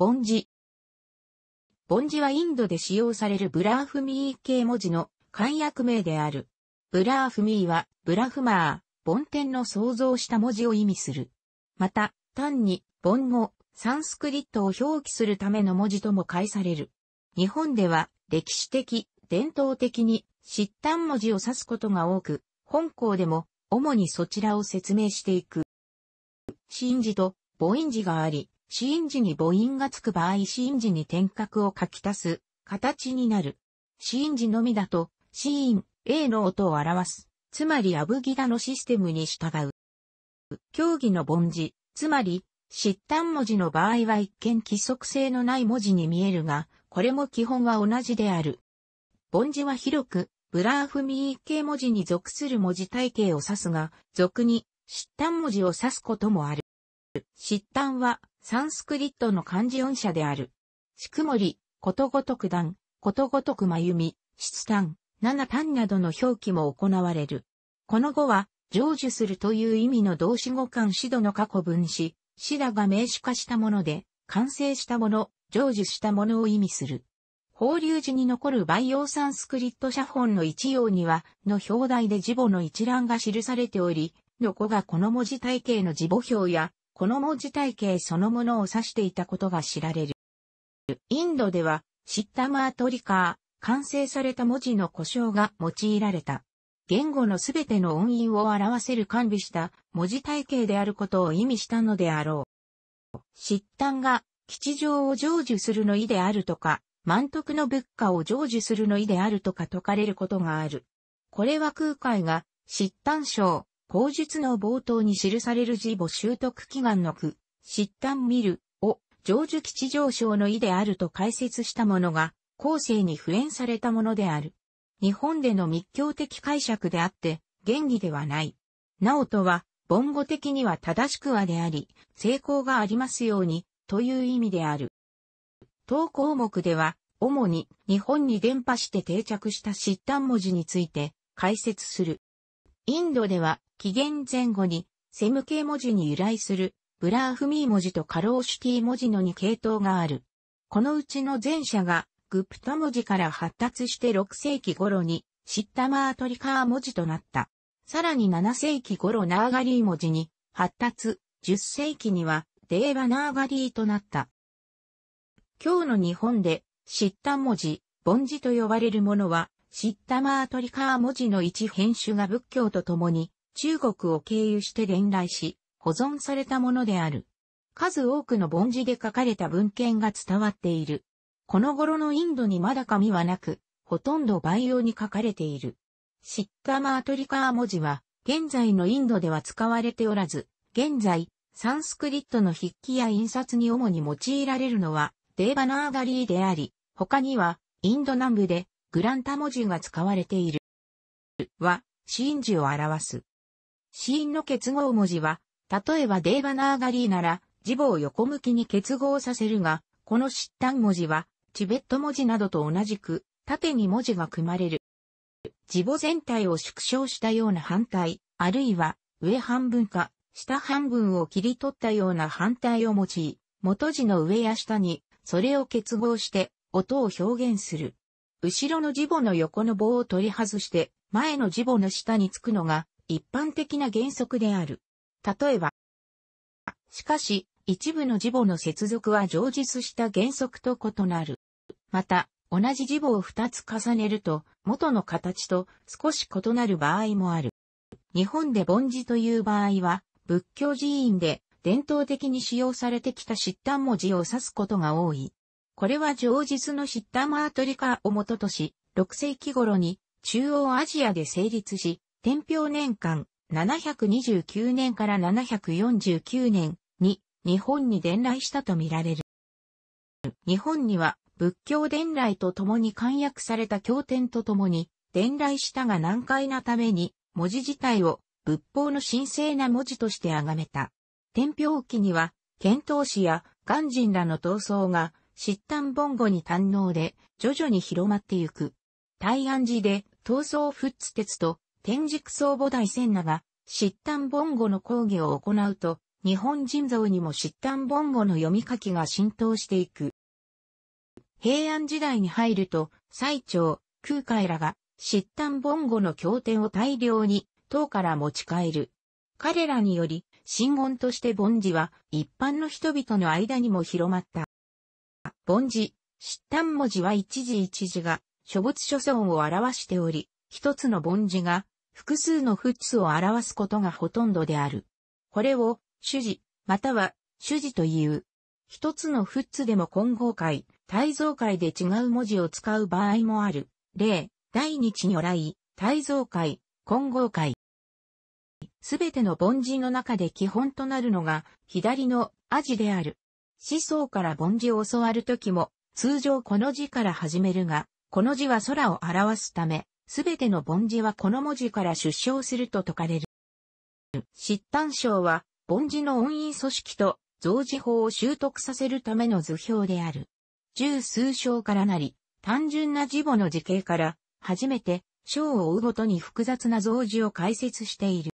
ボンジ。ボンジはインドで使用されるブラーフミー系文字の簡約名である。ブラーフミーは、ブラフマー、梵天の創造した文字を意味する。また、単に、梵語、サンスクリットを表記するための文字とも解される。日本では、歴史的、伝統的に、疾端文字を指すことが多く、本校でも、主にそちらを説明していく。真字と母音字があり、死因時に母音がつく場合死因時に点角を書き足す形になる。死因時のみだと、死因 A の音を表す。つまりアブギダのシステムに従う。競技の凡字、つまり、失端文字の場合は一見規則性のない文字に見えるが、これも基本は同じである。凡字は広く、ブラーフミー系文字に属する文字体系を指すが、俗に、失端文字を指すこともある。疾端は、サンスクリットの漢字音社である。しくもり、ことごとく段、ことごとくまゆみ、質単、七単などの表記も行われる。この語は、成就するという意味の動詞語間指導の過去分詞、シらが名詞化したもので、完成したもの、成就したものを意味する。法隆寺に残る培養サンスクリット写本の一様には、の表題で字母の一覧が記されており、の語がこの文字体系の字母表やこの文字体系そのものを指していたことが知られる。インドでは、シッタマートリカー、完成された文字の故障が用いられた。言語のすべての音韻を表せる完備した文字体系であることを意味したのであろう。疾患が吉祥を成就するの意であるとか、満徳の仏家を成就するの意であるとか説かれることがある。これは空海が疾患症、口述の冒頭に記される字母習得祈願の句、失端見るを、常基吉上昇の意であると解説したものが、後世に普遍されたものである。日本での密教的解釈であって、原義ではない。なおとは、ン語的には正しくはであり、成功がありますように、という意味である。当項目では、主に日本に伝播して定着した失端文字について解説する。インドでは紀元前後にセム系文字に由来するブラーフミー文字とカローシュティ文字の2系統がある。このうちの前者がグプタ文字から発達して6世紀頃にシッタマートリカー文字となった。さらに7世紀頃ナーガリー文字に発達、10世紀にはデーバナーガリーとなった。今日の日本で、シッタ文字、ン字と呼ばれるものは、シッタマートリカー文字の一編集が仏教と共に中国を経由して伝来し、保存されたものである。数多くの梵字で書かれた文献が伝わっている。この頃のインドにまだ紙はなく、ほとんど培養に書かれている。シッタマートリカー文字は、現在のインドでは使われておらず、現在、サンスクリットの筆記や印刷に主に用いられるのは、デーバナーガリーであり、他には、インド南部でグランタ文字が使われている。は、シーン字を表す。シーンの結合文字は、例えばデーバナーガリーなら、字母を横向きに結合させるが、この失端文字は、チベット文字などと同じく、縦に文字が組まれる。字母全体を縮小したような反対、あるいは、上半分か、下半分を切り取ったような反対を用い、元字の上や下に、それを結合して、音を表現する。後ろのジボの横の棒を取り外して、前のジボの下につくのが一般的な原則である。例えば、しかし、一部のジボの接続は常実した原則と異なる。また、同じジボを2つ重ねると、元の形と少し異なる場合もある。日本で凡字という場合は、仏教寺院で伝統的に使用されてきた疾端文字を指すことが多い。これは上日のシッタマートリカを元とし、6世紀頃に中央アジアで成立し、天平年間729年から749年に日本に伝来したとみられる。日本には仏教伝来とともに簡約された経典とともに伝来したが難解なために文字自体を仏法の神聖な文字として崇めた。天平記には、遣唐使や鑑真らの闘争がシッタンボンゴに堪能で、徐々に広まってゆく。大安寺で、東走仏津鉄と天竺僧母大仙那が、シッタンボンゴの講義を行うと、日本人像にもシッタンボンゴの読み書きが浸透していく。平安時代に入ると、最長、空海らが、シッタンボンゴの経典を大量に、唐から持ち帰る。彼らにより、神言として凡寺は、一般の人々の間にも広まった。凡字、失端文字は一字一字が書物書尊を表しており、一つの凡字が複数の仏を表すことがほとんどである。これを主字、または主字という。一つの仏でも混合会、大蔵会で違う文字を使う場合もある。例、第大日如来、大蔵会、混合会。すべての凡人の中で基本となるのが、左のアジである。思想から凡字を教わるときも、通常この字から始めるが、この字は空を表すため、すべての凡字はこの文字から出生すると説かれる。疾端章は、凡字の音韻組織と造字法を習得させるための図表である。十数章からなり、単純な字母の字形から、初めて、章を追うごとに複雑な造字を解説している。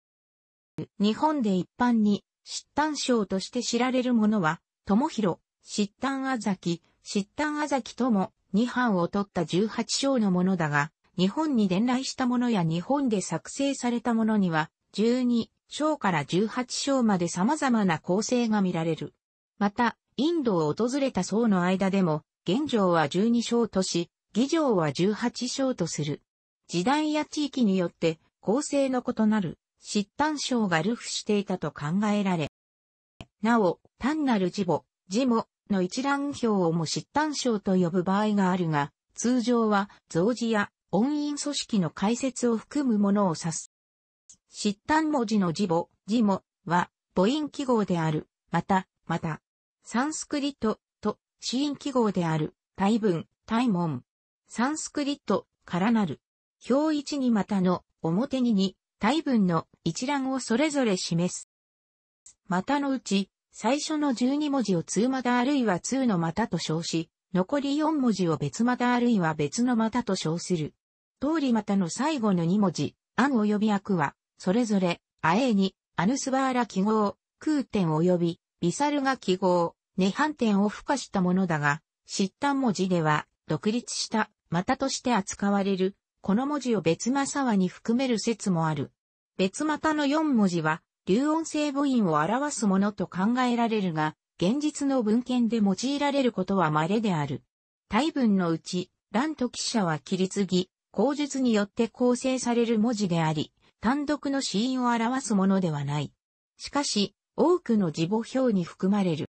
日本で一般に、疾端章として知られるものは、友広、失丹あざき、失丹あざきとも、二班を取った18章のものだが、日本に伝来したものや日本で作成されたものには、12章から18章まで様々な構成が見られる。また、インドを訪れた僧の間でも、現状は12章とし、議場は18章とする。時代や地域によって構成の異なる、失丹章がルフしていたと考えられ、なお、単なる字母、字母の一覧表をも失単章と呼ぶ場合があるが、通常は、造字や音韻組織の解説を含むものを指す。失単文字の字母、字母は、母音記号である、また、また、サンスクリットと子音記号である、大文、大文、サンスクリットからなる。表一にまたの表二に、大文の一覧をそれぞれ示す。またのうち、最初の12文字を通股あるいは通のたと称し、残り4文字を別股あるいは別のたと称する。通りたの最後の2文字、案及び悪は、それぞれ、あえに、アヌスバーラ記号、空点及び、ビサルガ記号、ネハン点を付加したものだが、失端文字では、独立した、たとして扱われる、この文字を別さはに含める説もある。別たの4文字は、流音性母音を表すものと考えられるが、現実の文献で用いられることは稀である。大文のうち、乱と記者は切り継ぎ、口述によって構成される文字であり、単独の死因を表すものではない。しかし、多くの字母表に含まれる。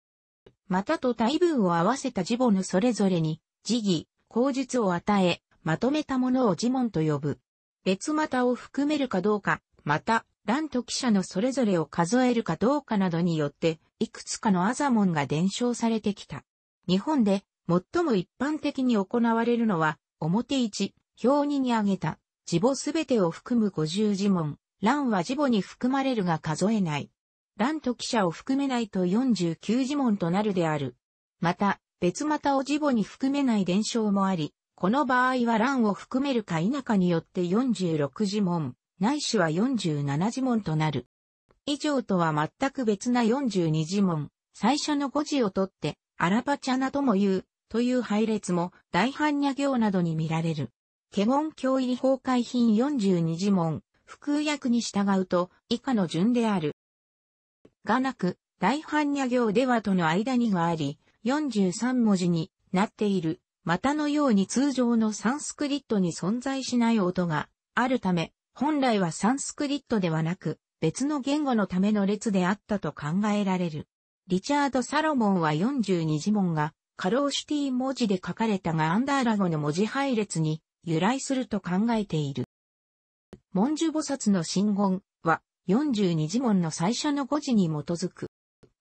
またと大文を合わせた字母のそれぞれに、字義、口述を与え、まとめたものを字文と呼ぶ。別またを含めるかどうか、また、乱と記者のそれぞれを数えるかどうかなどによって、いくつかのアザモンが伝承されてきた。日本で最も一般的に行われるのは、表1、表2に挙げた、字母すべてを含む50字門、乱は字母に含まれるが数えない。乱と記者を含めないと49字門となるである。また、別股を字母に含めない伝承もあり、この場合は乱を含めるか否かによって46字門、ないしは47字門となる。以上とは全く別な42字門、最初の5字を取って、アラパチャナとも言う、という配列も大般若行などに見られる。華厳教入り崩壊品42字門、空訳に従うと以下の順である。がなく、大般若行ではとの間にがあり、43文字になっている。またのように通常のサンスクリットに存在しない音があるため、本来はサンスクリットではなく、別の言語のための列であったと考えられる。リチャード・サロモンは42字文が、カローシティ文字で書かれたがアンダーラ語の文字配列に由来すると考えている。文殊菩薩の真言は42字文の最初の語字に基づく。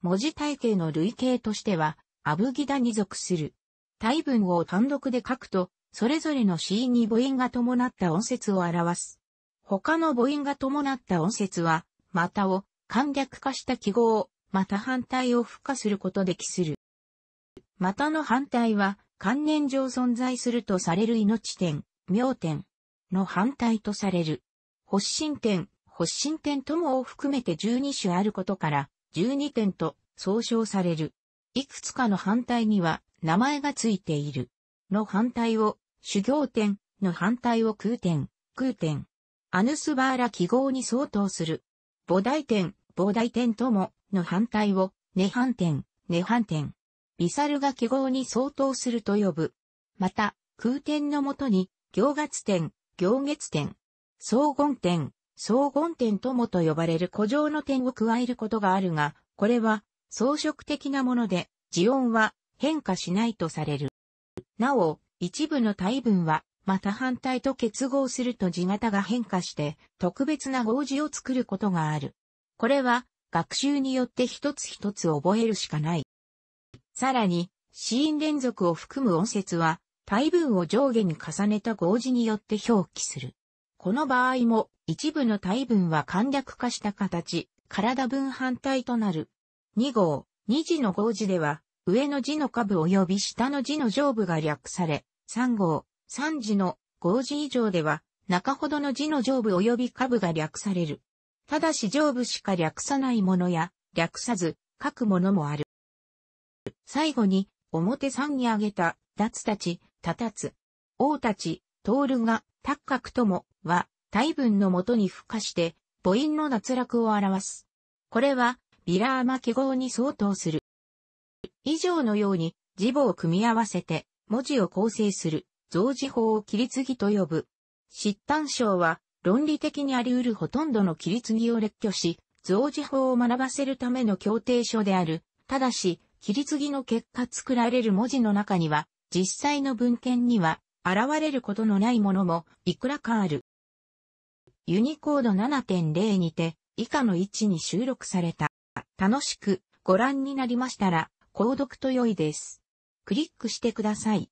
文字体系の類型としては、アブギダに属する。大文を単独で書くと、それぞれの C に母音が伴った音節を表す。他の母音が伴った音節は、またを簡略化した記号を、また反対を付加することで記する。またの反対は、関連上存在するとされる命点、妙点の反対とされる。発信点、発信点ともを含めて12種あることから、12点と総称される。いくつかの反対には、名前がついている。の反対を、修行点の反対を空点、空点。アヌスバーラ記号に相当する。母大点、母大点とも、の反対を、ネ反点、ネ反点。ビサルが記号に相当すると呼ぶ。また、空点のもとに、行月点、行月点、総言点、総言点ともと呼ばれる古城の点を加えることがあるが、これは、装飾的なもので、字音は変化しないとされる。なお、一部の大分はまた反対と結合すると字型が変化して特別な合字を作ることがある。これは学習によって一つ一つ覚えるしかない。さらに、子音連続を含む音節は、体文を上下に重ねた合字によって表記する。この場合も、一部の体文は簡略化した形、体分反対となる。2号、2字の合字では、上の字の下部及び下の字の上部が略され、3号、3字の5字以上では、中ほどの字の上部及び下部が略される。ただし上部しか略さないものや、略さず、書くものもある。最後に、表三に挙げた、脱たち、たたつ、王たち、トールが、かくとも、は、大文のもとに付加して、母音の脱落を表す。これは、ビラーマ記号に相当する。以上のように、字母を組み合わせて、文字を構成する。増字法を切り継ぎと呼ぶ。失端症は、論理的にあり得るほとんどの切り継ぎを列挙し、増字法を学ばせるための協定書である。ただし、切り継ぎの結果作られる文字の中には、実際の文献には、現れることのないものも、いくらかある。ユニコード7.0にて、以下の位置に収録された。楽しくご覧になりましたら、購読と良いです。クリックしてください。